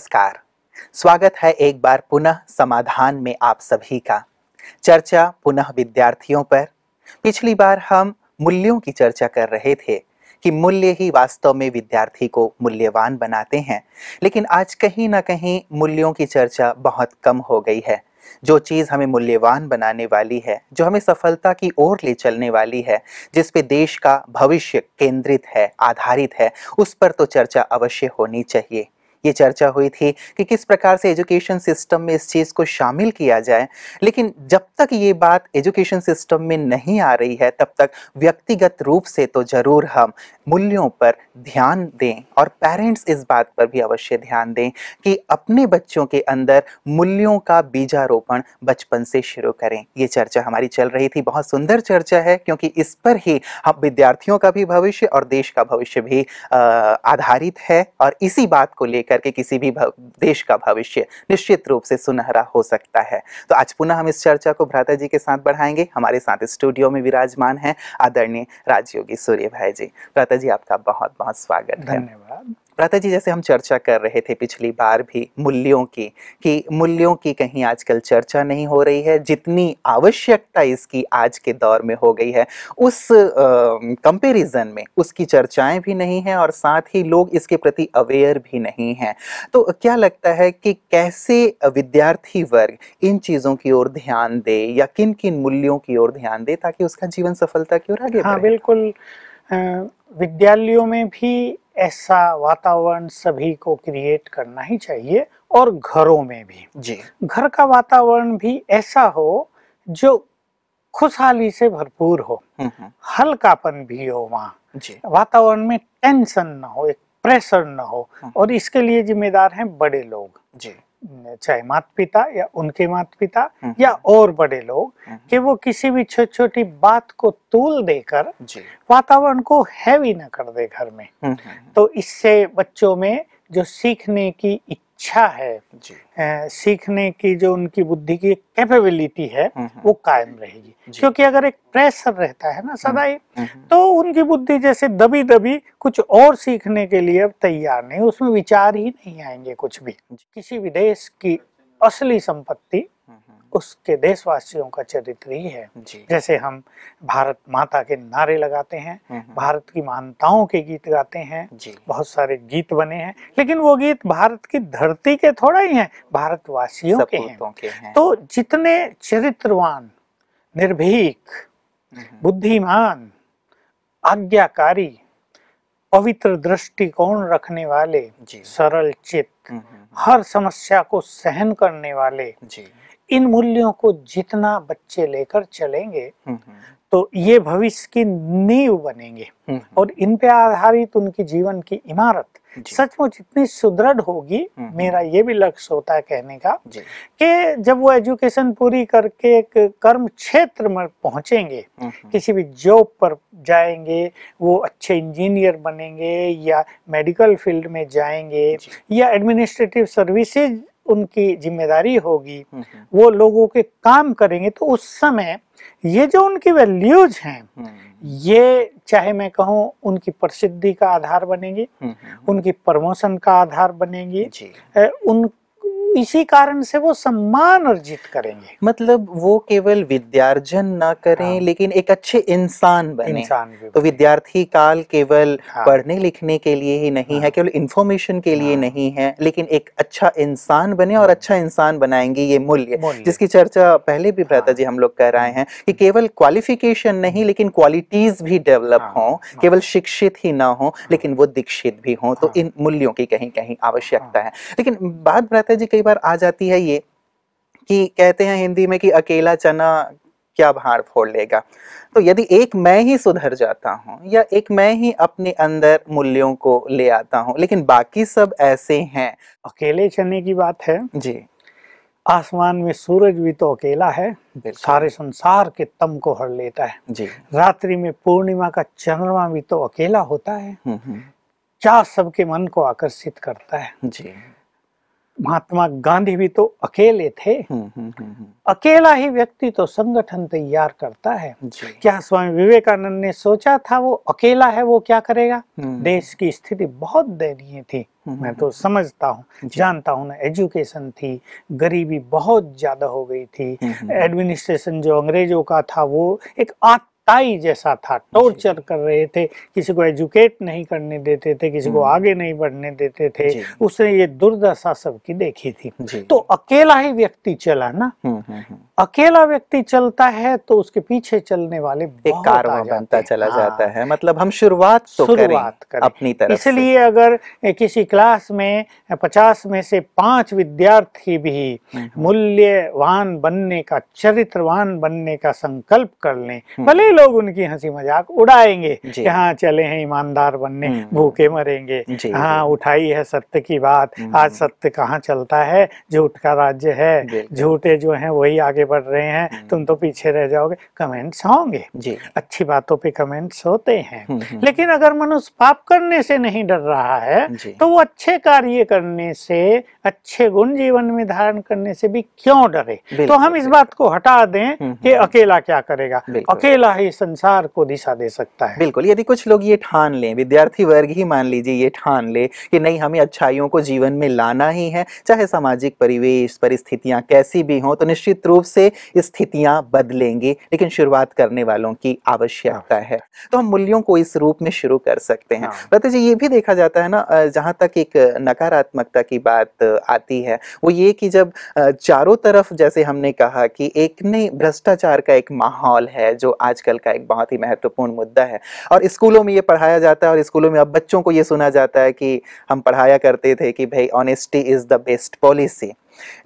नमस्कार स्वागत है एक बार पुनः समाधान में आप सभी का चर्चा पुनः विद्यार्थियों पर पिछली बार हम मूल्यों की चर्चा कर रहे थे कि मूल्य ही वास्तव में विद्यार्थी को मूल्यवान बनाते हैं लेकिन आज कहीं ना कहीं मूल्यों की चर्चा बहुत कम हो गई है जो चीज़ हमें मूल्यवान बनाने वाली है जो हमें सफलता की ओर ले चलने वाली है जिस पे देश का भविष्य केंद्रित है आधारित है उस पर तो चर्चा अवश्य होनी चाहिए ये चर्चा हुई थी कि किस प्रकार से एजुकेशन सिस्टम में इस चीज़ को शामिल किया जाए लेकिन जब तक ये बात एजुकेशन सिस्टम में नहीं आ रही है तब तक व्यक्तिगत रूप से तो ज़रूर हम मूल्यों पर ध्यान दें और पेरेंट्स इस बात पर भी अवश्य ध्यान दें कि अपने बच्चों के अंदर मूल्यों का बीजारोपण बचपन से शुरू करें ये चर्चा हमारी चल रही थी बहुत सुंदर चर्चा है क्योंकि इस पर ही हम विद्यार्थियों का भी भविष्य और देश का भविष्य भी आधारित है और इसी बात को लेकर करके किसी भी देश का भविष्य निश्चित रूप से सुनहरा हो सकता है तो आज पुनः हम इस चर्चा को भ्राता जी के साथ बढ़ाएंगे हमारे साथ स्टूडियो में विराजमान है आदरणीय राजयोगी सूर्य भाई जी भ्राता जी आपका बहुत बहुत स्वागत है धन्यवाद प्रातः जी जैसे हम चर्चा कर रहे थे पिछली बार भी मूल्यों की कि मूल्यों की कहीं आजकल चर्चा नहीं हो रही है जितनी आवश्यकता इसकी आज के दौर में हो गई है उस कंपैरिजन में उसकी चर्चाएं भी नहीं है और साथ ही लोग इसके प्रति अवेयर भी नहीं हैं तो क्या लगता है कि कैसे विद्यार्थी वर्ग इन चीज़ों की ओर ध्यान दे या किन किन मूल्यों की ओर ध्यान दे ताकि उसका जीवन सफलता की ओर आगे हाँ बिल्कुल विद्यालयों में भी ऐसा वातावरण सभी को क्रिएट करना ही चाहिए और घरों में भी जी घर का वातावरण भी ऐसा हो जो खुशहाली से भरपूर हो हम्म, हम्म। हल्कापन भी हो वहाँ वातावरण में टेंशन ना हो एक प्रेशर ना हो हम्म। और इसके लिए जिम्मेदार हैं बड़े लोग जी चाहे माता पिता या उनके माता पिता हम्म, या हम्म। और बड़े लोग हम्म। कि वो किसी भी छोटी छोटी बात को तूल देकर वातावरण को हैवी न कर दे घर में तो इससे बच्चों में जो सीखने की इच्छा है सीखने की जो उनकी बुद्धि की कैपेबिलिटी है हम्म, हम्म। वो कायम रहेगी क्योंकि अगर एक प्रेशर रहता है ना हम्म, सदाई तो उनकी बुद्धि जैसे दबी दबी कुछ और सीखने के लिए अब तैयार नहीं उसमें विचार ही नहीं आएंगे कुछ भी किसी विदेश की असली संपत्ति उसके देशवासियों का चरित्र ही है जैसे हम भारत माता के नारे लगाते हैं हम्म, हम्म। भारत की महानताओं के गीत गाते हैं बहुत सारे गीत बने हैं लेकिन वो गीत भारत की धरती के थोड़ा ही हैं भारतवासियों के हैं के हैं तो जितने चरित्रवान निर्भीक हम्म, बुद्धिमान आज्ञाकारी पवित्र दृष्टिकोण रखने वाले सरल चित्त हर समस्या को सहन करने वाले इन मूल्यों को जितना बच्चे लेकर चलेंगे हम्म, हम्म। तो ये भविष्य की नींव बनेंगे हम्म, और इन पे आधारित उनकी जीवन की इमारत सचमुच इतनी सुदृढ़ होगी मेरा ये भी लक्ष्य होता है कहने का कि जब वो एजुकेशन पूरी करके एक कर्म क्षेत्र में पहुंचेंगे किसी भी जॉब पर जाएंगे वो अच्छे इंजीनियर बनेंगे या मेडिकल फील्ड में जाएंगे या एडमिनिस्ट्रेटिव सर्विसेज उनकी जिम्मेदारी होगी हम्म, हम्म। वो लोगों के काम करेंगे तो उस समय ये जो उनकी वैल्यूज हैं हम्म, ये चाहे मैं कहूँ उनकी प्रसिद्धि का आधार बनेंगी उनकी प्रमोशन का आधार बनेंगी उन इसी कारण से वो सम्मान अर्जित करेंगे मतलब वो केवल विद्यार्जन ना करें हाँ। लेकिन एक अच्छे इंसान बने इंसान तो विद्यार्थी काल केवल हाँ। पढ़ने लिखने के लिए ही नहीं हाँ। है केवल इन्फॉर्मेशन के लिए हाँ। नहीं है लेकिन एक अच्छा इंसान बने और हाँ। अच्छा इंसान बनाएंगे ये मूल्य जिसकी चर्चा पहले भी भ्राता हाँ। जी हम लोग कर रहे हैं कि केवल क्वालिफिकेशन नहीं लेकिन क्वालिटीज भी डेवलप हों केवल शिक्षित ही ना हो लेकिन वो दीक्षित भी हों तो इन मूल्यों की कहीं कहीं आवश्यकता है लेकिन बात भ्राता जी कई बार आ जाती है ये कि कहते हैं हिंदी में कि अकेला चना क्या भार फोड़ लेगा तो यदि एक मैं ही सुधर जाता हूँ या एक मैं ही अपने अंदर मूल्यों को ले आता हूँ लेकिन बाकी सब ऐसे हैं अकेले चने की बात है जी आसमान में सूरज भी तो अकेला है सारे संसार के तम को हर लेता है जी रात्रि में पूर्णिमा का चंद्रमा भी तो अकेला होता है हम्म, हम्म। क्या सबके मन को आकर्षित करता है जी महात्मा गांधी भी तो अकेले थे हुँ, हुँ, हुँ. अकेला ही व्यक्ति तो संगठन तैयार करता है क्या स्वामी विवेकानंद ने सोचा था वो अकेला है वो क्या करेगा हम्म। देश की स्थिति बहुत दयनीय थी हम्म, हम्म, मैं तो समझता हूँ जानता हूँ ना एजुकेशन थी गरीबी बहुत ज्यादा हो गई थी एडमिनिस्ट्रेशन जो अंग्रेजों का था वो एक आत्म ताई जैसा था टॉर्चर कर रहे थे किसी को एजुकेट नहीं करने देते थे किसी को हम्म। आगे नहीं बढ़ने देते थे उसने ये दुर्दशा सबकी देखी थी तो अकेला ही व्यक्ति चला ना हम्म, हम्म, अकेला व्यक्ति चलता है तो उसके पीछे चलने वाले एक कारवा बनता चला हाँ। जाता है मतलब हम शुरुआत तो शुरुआत करें, करें अपनी तरफ इसलिए अगर किसी क्लास में पचास में से पांच विद्यार्थी भी हम्म, हम्म। मूल्यवान बनने का चरित्रवान बनने का संकल्प कर लें हम्म। भले लोग उनकी हंसी मजाक उड़ाएंगे यहाँ हाँ चले हैं ईमानदार बनने भूखे मरेंगे हाँ उठाई है सत्य की बात आज सत्य कहाँ चलता है झूठ का राज्य है झूठे जो है वही आगे बढ़ रहे हैं हम्म। तुम तो पीछे रह जाओगे कमेंट्स होंगे जी अच्छी बातों पे कमेंट्स होते हैं हम्म, हम्म। लेकिन अगर मनुष्य पाप करने से नहीं डर रहा है तो वो अच्छे कार्य करने से अच्छे गुण जीवन में धारण करने से भी क्यों डरे तो हम इस बात को हटा दें कि अकेला क्या करेगा अकेला ही संसार को दिशा दे सकता है बिल्कुल यदि कुछ लोग ये ठान लें विद्यार्थी वर्ग ही मान लीजिए ये ठान ले कि नहीं हमें अच्छाइयों को जीवन में लाना ही है चाहे सामाजिक परिवेश परिस्थितियां कैसी भी हो तो निश्चित रूप से से स्थितियां बदलेंगी लेकिन शुरुआत करने वालों की आवश्यकता है हाँ। तो हम मूल्यों को इस रूप में शुरू कर सकते हैं प्रति हाँ। जी ये भी देखा जाता है ना जहां तक एक नकारात्मकता की बात आती है वो ये कि जब चारों तरफ जैसे हमने कहा कि एक ने भ्रष्टाचार का एक माहौल है जो आजकल का एक बहुत ही महत्वपूर्ण मुद्दा है और स्कूलों में ये पढ़ाया जाता है और स्कूलों में अब बच्चों को ये सुना जाता है कि हम पढ़ाया करते थे कि भाई honesty is the best policy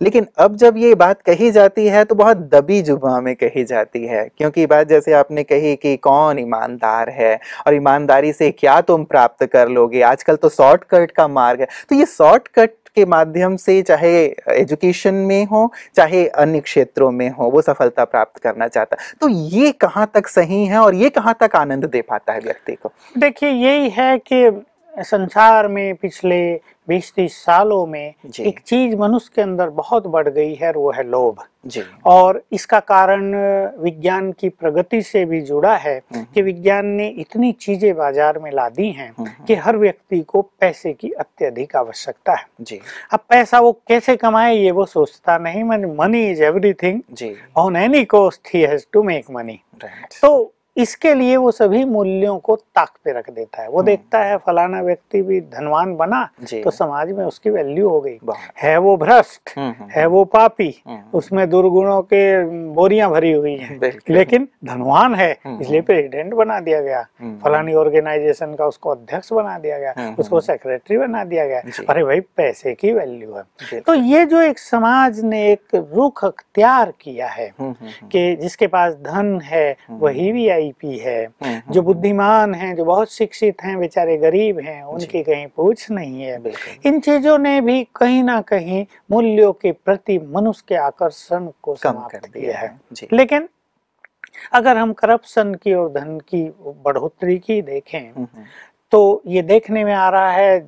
लेकिन अब जब ये बात कही जाती है तो बहुत दबी जुबा में कही जाती है क्योंकि बात जैसे आपने कही कि कौन ईमानदार है और ईमानदारी से क्या तुम प्राप्त कर लोगे आजकल तो शॉर्टकट का मार्ग है तो ये शॉर्टकट के माध्यम से चाहे एजुकेशन में हो चाहे अन्य क्षेत्रों में हो वो सफलता प्राप्त करना चाहता तो ये कहाँ तक सही है और ये कहाँ तक आनंद दे पाता है व्यक्ति को देखिए यही है कि संसार में पिछले बीस तीस सालों में एक चीज मनुष्य के अंदर बहुत बढ़ गई है वो है लोभ जी और इसका कारण विज्ञान की प्रगति से भी जुड़ा है हम्म। कि विज्ञान ने इतनी चीजें बाजार में ला दी हैं हम्म, हम्म। कि हर व्यक्ति को पैसे की अत्यधिक आवश्यकता है जी अब पैसा वो कैसे कमाए ये वो सोचता नहीं मन money is everything on any cost he has to make money तो इसके लिए वो सभी मूल्यों को ताक पे रख देता है वो हम्म। देखता है फलाना व्यक्ति भी धनवान बना तो समाज में उसकी वैल्यू हो गई है वो भ्रष्ट हम्म, हम्म, है वो पापी उसमें दुर्गुणों के बोरियां भरी हुई हैं लेकिन धनवान है इसलिए प्रेसिडेंट बना दिया गया फलानी ऑर्गेनाइजेशन का उसको अध्यक्ष बना दिया गया उसको सेक्रेटरी बना दिया गया अरे भाई पैसे की वैल्यू है तो ये जो एक समाज ने एक रुख अख्तियार किया है कि जिसके पास धन है वही भी आई पी है हम्म, हम्म, जो हम्म। बुद्धिमान हैं जो बहुत शिक्षित हैं बेचारे गरीब हैं उनकी कहीं पूछ नहीं है इन चीजों ने भी कहीं ना कहीं मूल्यों के प्रति मनुष्य के आकर्षण को समाप्त दिया है लेकिन अगर हम करप्शन की और धन की बढ़ोतरी की देखें तो ये देखने में आ रहा है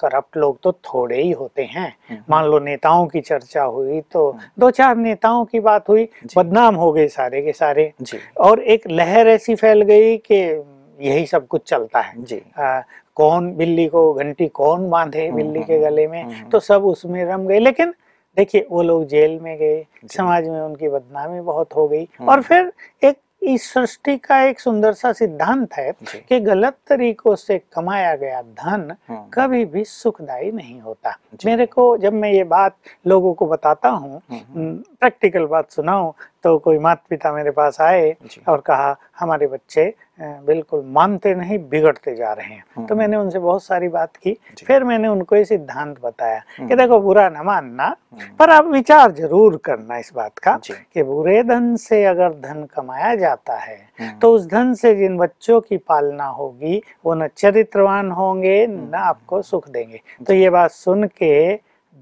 करप्ट लोग तो थोड़े ही होते हैं हम्म, हम्म। मान लो नेताओं की चर्चा हुई तो हम्म। दो चार नेताओं की बात हुई बदनाम हो गए सारे के सारे और एक लहर ऐसी फैल गई कि यही सब कुछ चलता है जी आ, कौन बिल्ली को घंटी कौन बांधे बिल्ली के गले में तो सब उसमें रम गए लेकिन देखिए वो लोग जेल में गए समाज में उनकी बदनामी बहुत हो गई और फिर एक इस सृष्टि का एक सुंदर सा सिद्धांत है कि गलत तरीकों से कमाया गया धन हाँ। कभी भी सुखदायी नहीं होता मेरे को जब मैं ये बात लोगों को बताता हूँ हम्म, हम्म। प्रैक्टिकल बात सुनाऊं तो कोई माता पिता मेरे पास आए और कहा हमारे बच्चे बिल्कुल मानते नहीं बिगड़ते जा रहे हैं हम्म, तो हम्म। मैंने उनसे बहुत सारी बात की फिर मैंने उनको ये सिद्धांत बताया कि हम्म। देखो बुरा न मानना पर आप विचार जरूर करना इस बात का कि बुरे धन से अगर धन कमाया जाता है तो उस धन से जिन बच्चों की पालना होगी वो न चरित्रवान होंगे न आपको सुख देंगे तो ये बात सुन के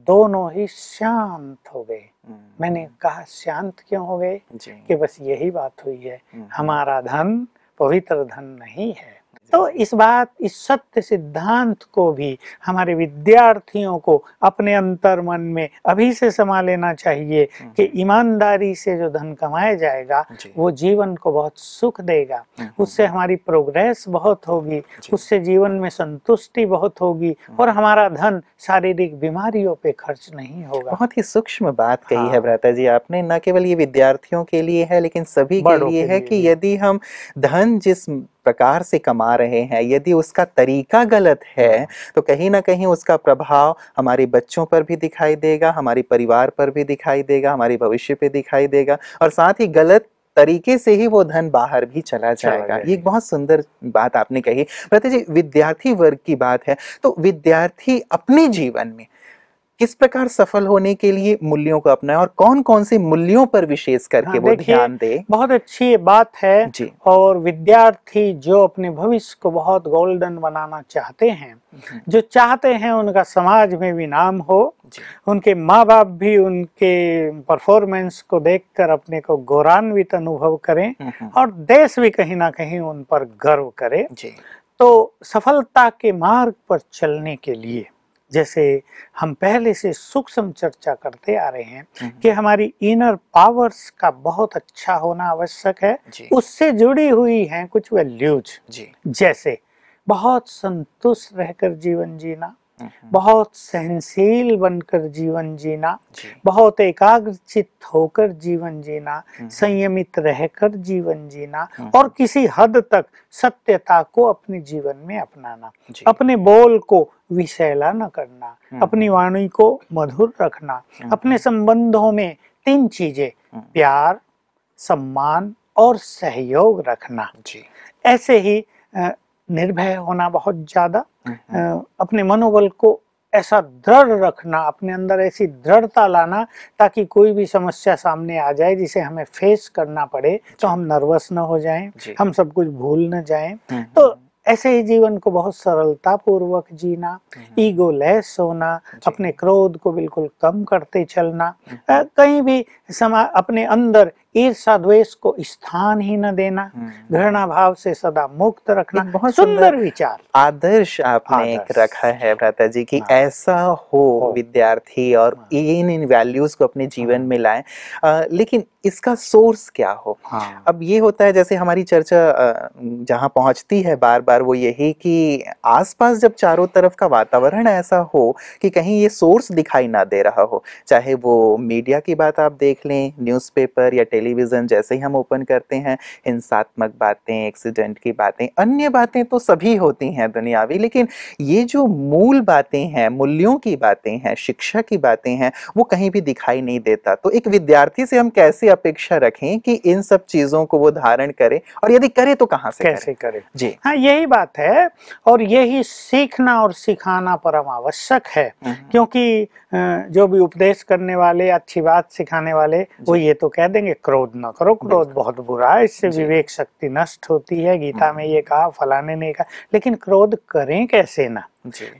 दोनों ही शांत हो गए हम्म। मैंने कहा शांत क्यों हो गए कि बस यही बात हुई है हम्म। हमारा धन पवित्र धन नहीं है तो इस बात इस सत्य सिद्धांत को भी हमारे विद्यार्थियों को अपने अंतर मन में अभी से समा लेना चाहिए हम्म। कि ईमानदारी से जो धन कमाया जाएगा वो जीवन को बहुत सुख देगा हम्म, हम्म। उससे हमारी प्रोग्रेस बहुत होगी उससे जीवन में संतुष्टि बहुत होगी और हमारा धन शारीरिक बीमारियों पे खर्च नहीं होगा बहुत ही सूक्ष्म बात कही हाँ। है भ्राता जी आपने न केवल ये विद्यार्थियों के लिए है लेकिन सभी के लिए है कि यदि हम धन जिस प्रकार से कमा रहे हैं यदि उसका तरीका गलत है तो कहीं ना कहीं उसका प्रभाव हमारे बच्चों पर भी दिखाई देगा हमारे परिवार पर भी दिखाई देगा हमारे भविष्य पे दिखाई देगा और साथ ही गलत तरीके से ही वो धन बाहर भी चला जाएगा ये एक बहुत सुंदर बात आपने कही प्रति जी विद्यार्थी वर्ग की बात है तो विद्यार्थी अपने जीवन में किस प्रकार सफल होने के लिए मूल्यों को अपनाएं और कौन कौन से मूल्यों पर विशेष करके हाँ, वो ध्यान दे बहुत अच्छी बात है जी और विद्यार्थी जो अपने भविष्य को बहुत गोल्डन बनाना चाहते हैं हम्म। जो चाहते हैं उनका समाज में भी नाम हो उनके माँ बाप भी उनके परफॉर्मेंस को देखकर अपने को गौरवान्वित अनुभव करें हम्म, हम्म। और देश भी कहीं ना कहीं उन पर गर्व करे तो सफलता के मार्ग पर चलने के लिए जैसे हम पहले से सूक्ष्म चर्चा करते आ रहे हैं हम्म। कि हमारी इनर पावर्स का बहुत अच्छा होना आवश्यक है उससे जुड़ी हुई हैं कुछ वैल्यूज जैसे बहुत संतुष्ट रहकर जीवन जीना हम्म। बहुत सहनशील बनकर जीवन जीना जी। बहुत एकाग्रचित होकर जीवन जीना हम्म। संयमित रहकर जीवन जीना हम्म। और किसी हद तक सत्यता को अपने जीवन में अपनाना अपने बोल को विषैला न करना अपनी वाणी को मधुर रखना अपने संबंधों में तीन चीजें प्यार सम्मान और सहयोग रखना जी ऐसे ही निर्भय होना बहुत ज्यादा हम्म, हम्म। अपने मनोबल को ऐसा दृढ़ रखना अपने अंदर ऐसी दृढ़ता लाना ताकि कोई भी समस्या सामने आ जाए जिसे हमें फेस करना पड़े तो हम नर्वस न हो जाएं हम सब कुछ भूल न जाएं हम्म, तो ऐसे ही जीवन को बहुत सरलता पूर्वक जीना ईगो लेस होना अपने क्रोध को बिल्कुल कम करते चलना कहीं भी समा अपने अंदर ईर्षा द्वेष को स्थान ही न देना हम्म। घृणा भाव से सदा मुक्त रखना बहुत सुंदर विचार आदर्श आपने आदर्श। एक रखा है भ्राता जी की हाँ। ऐसा हो विद्यार्थी और हाँ। इन इन वैल्यूज को अपने जीवन हाँ। में लाए लेकिन इसका सोर्स क्या हो हाँ। अब ये होता है जैसे हमारी चर्चा जहाँ पहुंचती है बार बार वो यही कि आसपास जब चारों तरफ का वातावरण ऐसा हो कि कहीं ये सोर्स दिखाई ना दे रहा हो चाहे वो मीडिया की बात आप देख देख लें न्यूज़पेपर या टेलीविज़न जैसे ही हम ओपन करते हैं हिंसात्मक बातें एक्सीडेंट की बातें अन्य बातें तो सभी होती हैं दुनियावी लेकिन ये जो मूल बातें हैं मूल्यों की बातें हैं शिक्षा की बातें हैं वो कहीं भी दिखाई नहीं देता तो एक विद्यार्थी से हम कैसे अपेक्षा रखें कि इन सब चीज़ों को वो धारण करें और यदि करे तो कहाँ से कैसे करें करे जी हाँ यही बात है और यही सीखना और सिखाना परम आवश्यक है हम्म। क्योंकि जो भी उपदेश करने वाले अच्छी बात सिखाने वाले वो ये तो कह देंगे क्रोध ना करो क्रोध बहुत बुरा है इससे विवेक शक्ति नष्ट होती है गीता में ये हम्म। कहा फलाने ने कहा लेकिन क्रोध करें कैसे ना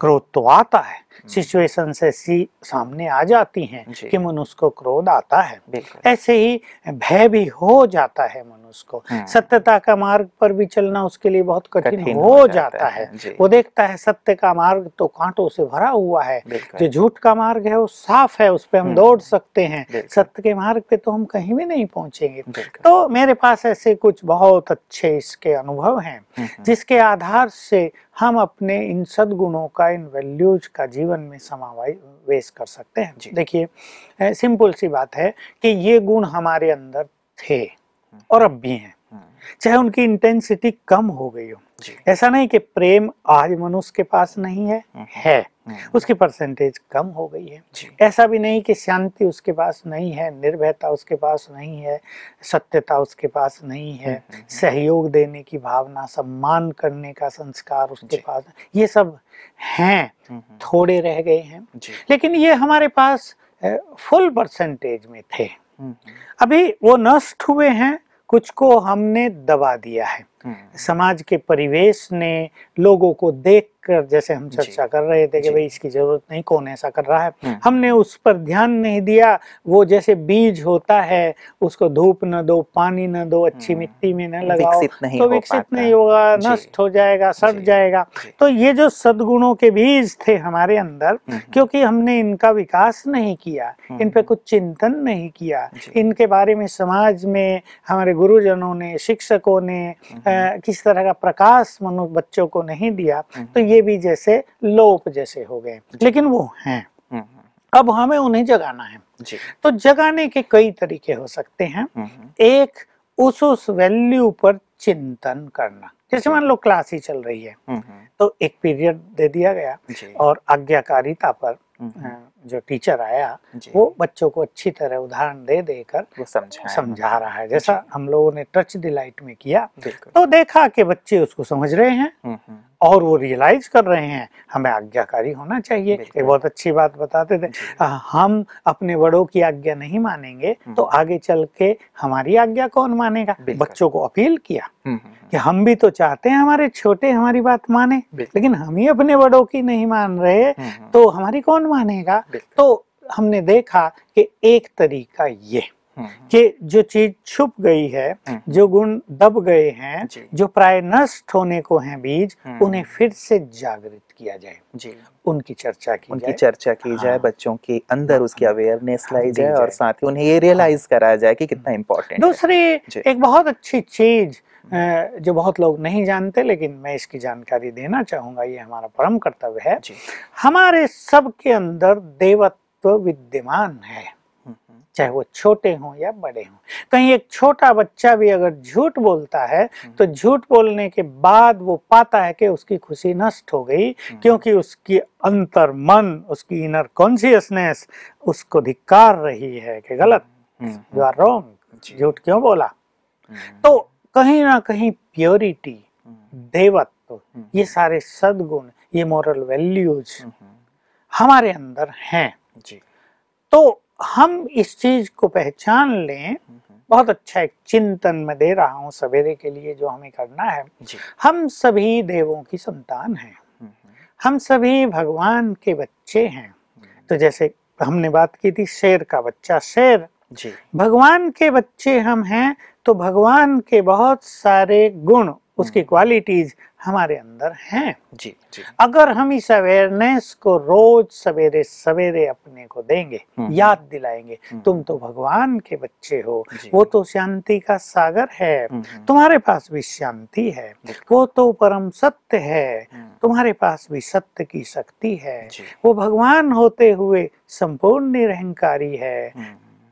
क्रोध तो आता है हम्म। सिचुएशन से सी सामने आ जाती हैं कि मनुष्य को क्रोध आता है ऐसे ही भय भी हो जाता है मनुष्य को हम्म। सत्यता का मार्ग पर भी चलना उसके लिए बहुत कठिन हो जाता, जाता है, है। वो देखता है सत्य का मार्ग तो कांटों से भरा हुआ है जो झूठ का मार्ग है वो साफ है उस पर हम हम्म। दौड़ सकते हैं सत्य के मार्ग पे तो हम कहीं भी नहीं पहुंचेंगे तो मेरे पास ऐसे कुछ बहुत अच्छे इसके अनुभव हैं जिसके आधार से हम अपने इन सदगुणों का इन वैल्यूज का जीवन में समावेश कर सकते हैं जी देखिए सिंपल सी बात है कि ये गुण हमारे अंदर थे और अब भी हैं चाहे उनकी इंटेंसिटी कम हो गई हो ऐसा नहीं कि प्रेम आज मनुष्य के पास नहीं है हम्म। है हम्म। उसकी परसेंटेज कम हो गई है ऐसा भी नहीं कि शांति उसके पास नहीं है निर्भयता उसके पास नहीं है सत्यता उसके पास नहीं है हम्म, सहयोग देने की भावना सम्मान करने का संस्कार उसके पास ये सब हैं थोड़े रह गए हैं लेकिन ये हमारे पास फुल परसेंटेज में थे अभी वो नष्ट हुए हैं कुछ को हमने दबा दिया है हम्म। समाज के परिवेश ने लोगों को देखकर जैसे हम चर्चा कर रहे थे कि भाई इसकी जरूरत नहीं कौन ऐसा कर रहा है हम्म। हमने उस पर ध्यान नहीं दिया वो जैसे बीज होता है उसको धूप न दो पानी न दो अच्छी हम्म। मिट्टी में न लगाओ विकसित तो विकसित नहीं होगा नष्ट हो जाएगा सड़ जाएगा तो ये जो सदगुणों के बीज थे हमारे अंदर क्योंकि हमने इनका विकास नहीं किया इन पे कुछ चिंतन नहीं किया इनके बारे में समाज में हमारे गुरुजनों ने शिक्षकों ने किसी तरह का प्रकाश मनु बच्चों को नहीं दिया हम्म। तो ये भी जैसे लोप जैसे हो गए लेकिन वो हैं हम्म, हम्म। अब हमें उन्हें जगाना है जी। तो जगाने के कई तरीके हो सकते हैं एक उस उस वैल्यू पर चिंतन करना जैसे मान लो क्लास ही चल रही है तो एक पीरियड दे दिया गया और आज्ञाकारिता पर हम्म। जो टीचर आया वो बच्चों को अच्छी तरह उदाहरण दे देकर समझा रहा है जैसा हम लोगों ने टच द लाइट में किया तो देखा कि बच्चे उसको समझ रहे हैं हम्म, हम्म। और वो रियलाइज कर रहे हैं हमें आज्ञाकारी होना चाहिए एक बहुत अच्छी बात बताते थे हम अपने बड़ों की आज्ञा नहीं मानेंगे तो आगे चल के हमारी आज्ञा कौन मानेगा बच्चों को अपील किया कि हम भी तो चाहते हैं हमारे छोटे हमारी बात माने लेकिन हम ही अपने बड़ों की नहीं मान रहे तो हमारी कौन मानेगा तो हमने देखा कि एक तरीका ये हम्म। कि जो चीज छुप गई है हम्म। जो गुण दब गए हैं जो प्राय नष्ट होने को हैं बीज हम्म। उन्हें फिर से जागृत किया जाए जी उनकी चर्चा की उनकी चर्चा की हाँ। जाए बच्चों के अंदर उसकी अवेयरनेस हाँ। हाँ, लाई जाए और साथ ही उन्हें ये रियलाइज हाँ। कराया जाए कि कितना इम्पोर्टेंट दूसरी एक बहुत अच्छी चीज जो बहुत लोग नहीं जानते लेकिन मैं इसकी जानकारी देना चाहूंगा ये हमारा परम कर्तव्य है हमारे सबके अंदर देवत्व विद्यमान है हम्म, हम्म। चाहे वो छोटे हों या बड़े हों कहीं एक छोटा बच्चा भी अगर झूठ बोलता है हम्म। तो झूठ बोलने के बाद वो पाता है कि उसकी खुशी नष्ट हो गई क्योंकि उसकी अंतर मन उसकी इनर कॉन्सियसनेस उसको धिक्कार रही है कि गलत यू आर रॉन्ग झूठ क्यों बोला तो कहीं ना कहीं प्योरिटी हम्म। देवत्व हम्म। ये सारे सदगुण ये मॉरल हम्म, वैल्यूज हमारे अंदर हैं जी तो हम इस चीज को पहचान लें बहुत अच्छा एक चिंतन में दे रहा हूं सवेरे के लिए जो हमें करना है हम सभी देवों की संतान हैं हम सभी भगवान के बच्चे हैं तो जैसे हमने बात की थी शेर का बच्चा शेर जी भगवान के बच्चे हम हैं तो भगवान के बहुत सारे गुण उसकी क्वालिटीज हम्म। हमारे अंदर हैं जी, जी अगर हम इस अवेयरनेस को रोज सवेरे सवेरे अपने को देंगे हम्म। याद दिलाएंगे हम्म। तुम तो भगवान के बच्चे हो वो तो शांति का सागर है तुम्हारे पास भी शांति है वो तो परम सत्य है तुम्हारे पास भी सत्य की शक्ति है वो भगवान होते हुए संपूर्ण निरहंकारी है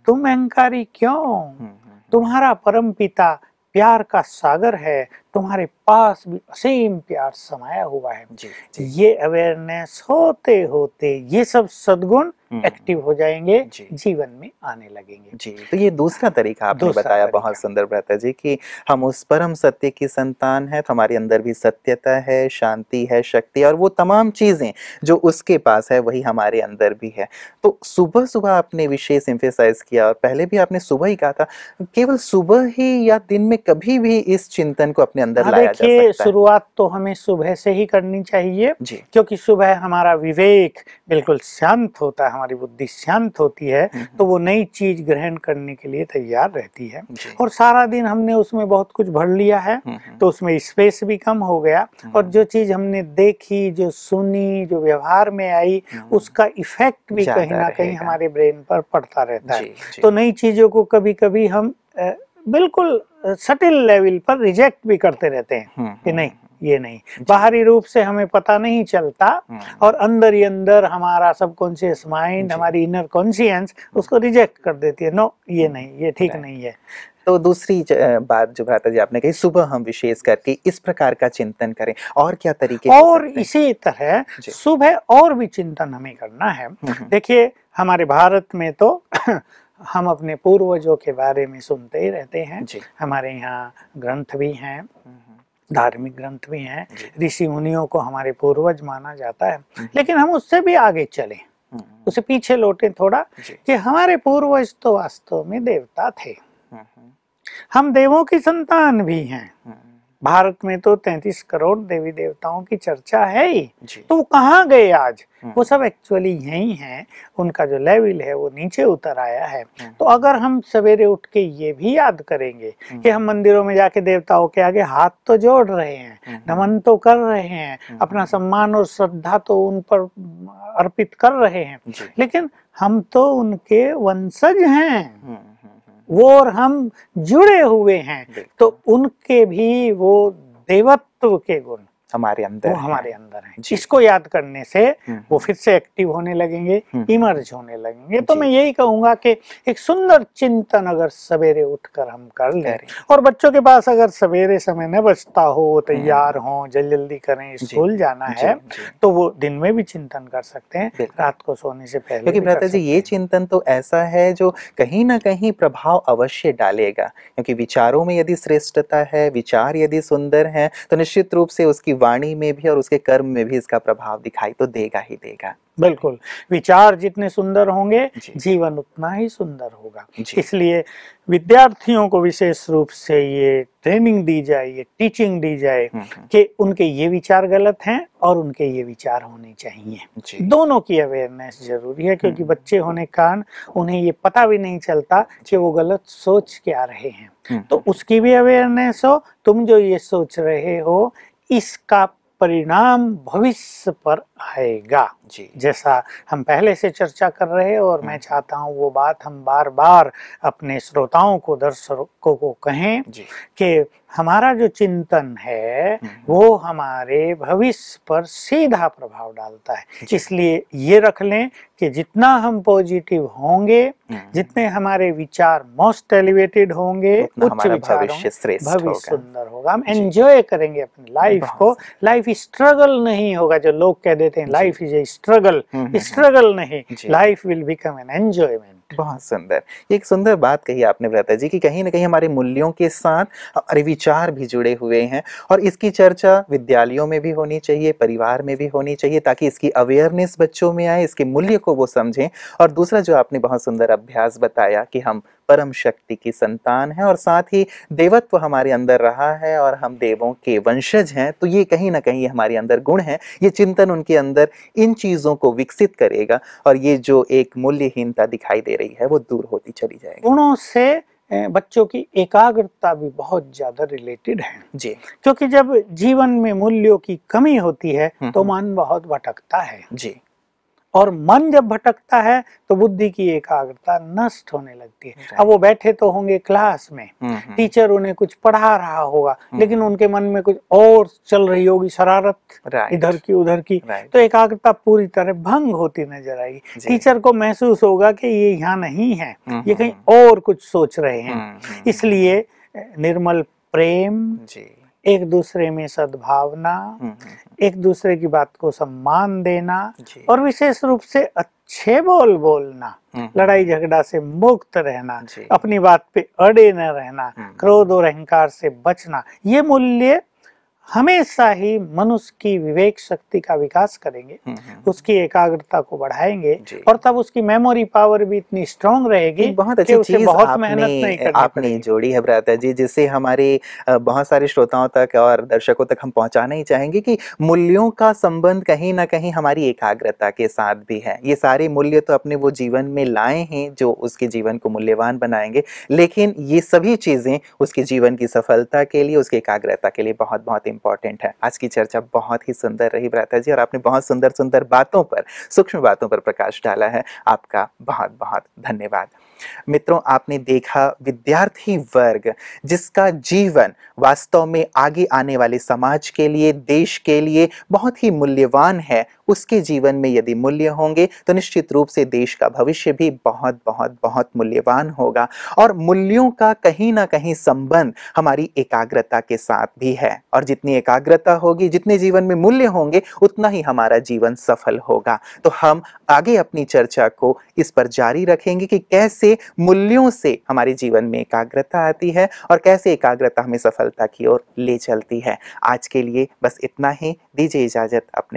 तुम अहंकारी क्यों तुम्हारा परम पिता प्यार का सागर है तुम्हारे पास भी असीम प्यार समाया हुआ है जी, जी, ये अवेयरनेस होते होते ये सब सदगुण एक्टिव हम्म। हो जाएंगे जी, जीवन में आने लगेंगे जी तो ये दूसरा तरीका आपने दूसरा बताया तरीका। बहुत सुंदर ब्रता जी कि हम उस परम सत्य की संतान है तो हमारे अंदर भी सत्यता है शांति है शक्ति और वो तमाम चीजें जो उसके पास है वही हमारे अंदर भी है तो सुबह सुबह आपने विशेष इंफेसाइज किया और पहले भी आपने सुबह ही कहा था केवल सुबह ही या दिन में कभी भी इस चिंतन को अपने अंदर हाँ, लाया जा सकता है शुरुआत तो हमें सुबह से ही करनी चाहिए क्योंकि सुबह हमारा विवेक बिल्कुल शांत होता है हमारी बुद्धि शांत होती है हम्म, हम्म। तो वो नई चीज ग्रहण करने के लिए तैयार रहती है और सारा दिन हमने उसमें बहुत कुछ भर लिया है हम्म, तो उसमें स्पेस भी कम हो गया और जो चीज हमने देखी जो सुनी जो व्यवहार में आई उसका इफेक्ट भी कहीं ना कहीं हमारे ब्रेन पर पड़ता रहता है तो नई चीजों को कभी कभी हम बिल्कुल सटिल लेवल पर रिजेक्ट भी करते रहते हैं हम्म, कि हम्म। नहीं ये नहीं बाहरी रूप से हमें पता नहीं चलता हम्म, और अंदर ही अंदर हमारा सबकॉन्शियस माइंड हमारी इनर कॉन्शियंस उसको रिजेक्ट कर देती है नो ये नहीं ये ठीक नहीं है तो दूसरी बात जो भ्राता जी आपने कही सुबह हम विशेष करके इस प्रकार का चिंतन करें और क्या तरीके और इसी तरह सुबह और भी चिंतन हमें करना है देखिए हमारे भारत में तो हम अपने पूर्वजों के बारे में सुनते ही रहते हैं हमारे यहाँ ग्रंथ भी हैं हम्म, हम्म। धार्मिक ग्रंथ भी हैं ऋषि मुनियों को हमारे पूर्वज माना जाता है हम्म, लेकिन हम उससे भी आगे चले उसे पीछे लौटे थोड़ा कि हमारे पूर्वज तो वास्तव में देवता थे हम देवों की संतान भी हैं भारत में तो 33 करोड़ देवी देवताओं की चर्चा है ही तो वो कहाँ गए आज हम्म। वो सब एक्चुअली यही हैं उनका जो लेवल है वो नीचे उतर आया है हम्म। तो अगर हम सवेरे उठ के ये भी याद करेंगे हम्म। कि हम मंदिरों में जाके देवताओं के आगे हाथ तो जोड़ रहे हैं नमन तो कर रहे हैं अपना सम्मान और श्रद्धा तो उन पर अर्पित कर रहे हैं लेकिन हम तो उनके वंशज हैं वो और हम जुड़े हुए हैं तो उनके भी वो देवत्व के गुण हमारे अंदर वो हमारे अंदर है इसको याद करने से हम्म। वो फिर से एक्टिव होने लगेंगे इमर्ज हम्म। होने लगेंगे तो मैं यही कहूंगा कि एक सुंदर चिंतन अगर सवेरे उठकर हम कर ले और बच्चों के पास अगर सवेरे समय न बचता हो हम्म। तैयार हो जल्दी जल्दी करें स्कूल जाना है तो वो दिन में भी चिंतन कर सकते हैं रात को सोने से पहले क्योंकि भ्राता जी ये चिंतन तो ऐसा है जो कहीं ना कहीं प्रभाव अवश्य डालेगा क्योंकि विचारों में यदि श्रेष्ठता है विचार यदि सुंदर है तो निश्चित रूप से उसकी वाणी में भी और उसके कर्म में भी इसका प्रभाव दिखाई तो देगा ही देगा बिल्कुल विचार जितने सुंदर होंगे जी। जीवन उतना ही सुंदर होगा इसलिए विद्यार्थियों को विशेष रूप से ये ट्रेनिंग दी जाए ये टीचिंग दी जाए हम्म, हम्म। कि उनके ये विचार गलत हैं और उनके ये विचार होने चाहिए दोनों की अवेयरनेस जरूरी है क्योंकि हम्म, बच्चे होने के कारण उन्हें ये पता भी नहीं चलता कि वो गलत सोच क्या रहे हैं तो उसकी भी अवेयरनेस हो तुम जो ये सोच रहे हो इसका परिणाम भविष्य पर आएगा जी जैसा हम पहले से चर्चा कर रहे और मैं हम्म। चाहता हूं वो बात हम बार बार अपने श्रोताओं को दर्शकों को कहें कि हमारा जो चिंतन है हम्म। वो हमारे भविष्य पर सीधा प्रभाव डालता है इसलिए ये रख लें कि जितना हम पॉजिटिव होंगे हम्म। जितने हमारे विचार मोस्ट एलिवेटेड होंगे उच्च भविष्य भविष्य सुंदर होगा हम एंजॉय करेंगे अपनी लाइफ को लाइफ स्ट्रगल नहीं होगा जो लोग कह देते हैं life is a struggle struggle नहीं life will become an enjoyment बहुत सुंदर एक सुंदर बात कही आपने व्रता जी कि कहीं ना कहीं हमारे मूल्यों के साथ हमारे विचार भी जुड़े हुए हैं और इसकी चर्चा विद्यालयों में भी होनी चाहिए परिवार में भी होनी चाहिए ताकि इसकी अवेयरनेस बच्चों में आए इसके मूल्य को वो समझें और दूसरा जो आपने बहुत सुंदर अभ्यास बताया कि हम परम शक्ति की संतान है और साथ ही देवत्व हमारे अंदर रहा है और हम देवों के वंशज हैं तो ये कहीं ना कहीं हमारे अंदर गुण है ये चिंतन उनके अंदर इन चीज़ों को विकसित करेगा और ये जो एक मूल्यहीनता दिखाई दे रही है वो दूर होती चली जाएगी गुणों से बच्चों की एकाग्रता भी बहुत ज्यादा रिलेटेड है जी क्योंकि जब जीवन में मूल्यों की कमी होती है हम्म, तो हम्म। मन बहुत भटकता है जी और मन जब भटकता है तो बुद्धि की एकाग्रता नष्ट होने लगती है अब वो बैठे तो होंगे क्लास में हम्म, हम्म। टीचर उन्हें कुछ पढ़ा रहा होगा हम्म। लेकिन उनके मन में कुछ और चल रही होगी शरारत इधर की उधर की तो एकाग्रता पूरी तरह भंग होती नजर आएगी टीचर को महसूस होगा कि ये यहाँ नहीं है ये कहीं और कुछ सोच रहे हैं इसलिए निर्मल प्रेम जी एक दूसरे में सद्भावना हम्म, हम्म, हम्म। एक दूसरे की बात को सम्मान देना और विशेष रूप से अच्छे बोल बोलना लड़ाई झगड़ा से मुक्त रहना अपनी बात पे अड़े न रहना क्रोध और अहंकार से बचना ये मूल्य हमेशा ही मनुष्य की विवेक शक्ति का विकास करेंगे हम्म, हम्म। उसकी एकाग्रता को बढ़ाएंगे और तब उसकी मेमोरी पावर भी इतनी स्ट्रॉन्ग रहेगी बहुत अच्छी चीज बहुत मेहनत नहीं करनी आपने जोड़ी है भ्राता जी जिसे हमारे बहुत सारे श्रोताओं तक और दर्शकों तक हम पहुंचाना ही चाहेंगे कि मूल्यों का संबंध कहीं ना कहीं हमारी एकाग्रता के साथ भी है ये सारे मूल्य तो अपने वो जीवन में लाए हैं जो उसके जीवन को मूल्यवान बनाएंगे लेकिन ये सभी चीजें उसके जीवन की सफलता के लिए उसकी एकाग्रता के लिए बहुत बहुत इंपॉर्टेंट है आज की चर्चा बहुत ही सुंदर रही ब्राता जी और आपने बहुत सुंदर सुंदर बातों पर सूक्ष्म बातों पर प्रकाश डाला है आपका बहुत बहुत धन्यवाद मित्रों आपने देखा विद्यार्थी वर्ग जिसका जीवन वास्तव में आगे आने वाले समाज के लिए देश के लिए बहुत ही मूल्यवान है उसके जीवन में यदि मूल्य होंगे तो निश्चित रूप से देश का भविष्य भी बहुत बहुत बहुत मूल्यवान होगा और मूल्यों का कहीं ना कहीं संबंध हमारी एकाग्रता के साथ भी है और जितनी एकाग्रता होगी जितने जीवन में मूल्य होंगे उतना ही हमारा जीवन सफल होगा तो हम आगे अपनी चर्चा को इस पर जारी रखेंगे कि कैसे मूल्यों से हमारे जीवन में एकाग्रता आती है और कैसे एकाग्रता हमें सफलता की ओर ले चलती है आज के लिए बस इतना ही दीजिए इजाजत अपने